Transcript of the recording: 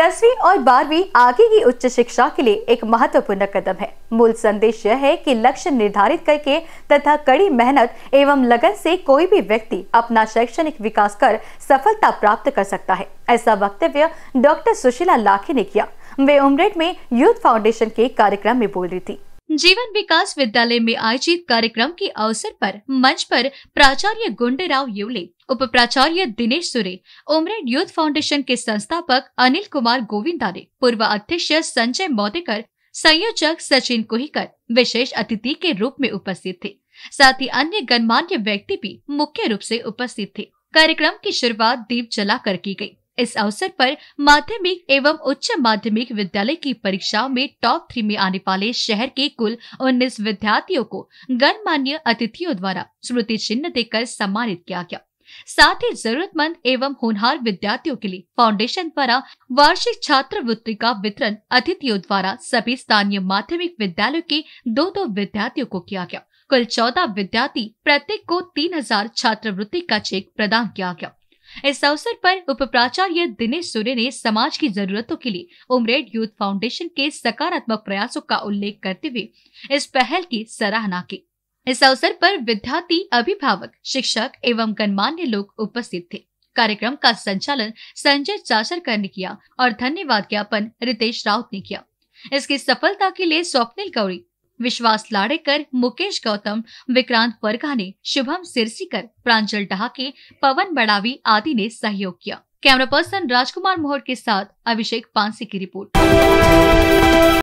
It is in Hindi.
दसवीं और बारहवीं आगे की उच्च शिक्षा के लिए एक महत्वपूर्ण कदम है मूल संदेश यह है कि लक्ष्य निर्धारित करके तथा कड़ी मेहनत एवं लगन से कोई भी व्यक्ति अपना शैक्षणिक विकास कर सफलता प्राप्त कर सकता है ऐसा वक्तव्य डॉक्टर सुशीला लाखे ने किया वे उमरेड में यूथ फाउंडेशन के कार्यक्रम में बोल रही थी जीवन विकास विद्यालय में आयोजित कार्यक्रम के अवसर पर मंच पर प्राचार्य गुंडेराव येवले उप प्राचार्य दिनेश सुरे ओमरेड यूथ फाउंडेशन के संस्थापक अनिल कुमार गोविंदा ने पूर्व अध्यक्ष संजय मौदेकर संयोजक सचिन कोहिकर विशेष अतिथि के रूप में उपस्थित थे साथ ही अन्य गणमान्य व्यक्ति भी मुख्य रूप से उपस्थित थे कार्यक्रम की शुरुआत दीप कर की गयी इस अवसर पर माध्यमिक एवं उच्च माध्यमिक विद्यालय की परीक्षाओं में टॉप थ्री में आने वाले शहर के कुल उन्नीस विद्यार्थियों को गणमान्य अतिथियों द्वारा स्मृति चिन्ह देकर सम्मानित किया गया साथ ही जरूरतमंद एवं होनहार विद्यार्थियों के लिए फाउंडेशन द्वारा वार्षिक छात्रवृत्ति का वितरण अतिथियों द्वारा सभी स्थानीय माध्यमिक विद्यालयों के दो दो विद्यार्थियों को किया गया कुल चौदह विद्यार्थी प्रत्येक को तीन हजार छात्रवृत्ति का चेक प्रदान किया गया इस अवसर पर उप प्राचार्य दिनेश सूर्य ने समाज की जरूरतों के लिए उमरेड यूथ फाउंडेशन के सकारात्मक प्रयासों का उल्लेख करते हुए इस पहल की सराहना की इस अवसर पर विद्यार्थी अभिभावक शिक्षक एवं गणमान्य लोग उपस्थित थे कार्यक्रम का संचालन संजय चाचरकर ने किया और धन्यवाद ज्ञापन रितेश राउत ने किया इसकी सफलता के लिए स्वप्निल गौरी विश्वास लाड़ेकर मुकेश गौतम विक्रांत परघाने शुभम सिरसीकर प्रांजल डहाके पवन बड़ावी आदि ने सहयोग किया कैमरा पर्सन राजकुमार मोहर के साथ अभिषेक पांसी की रिपोर्ट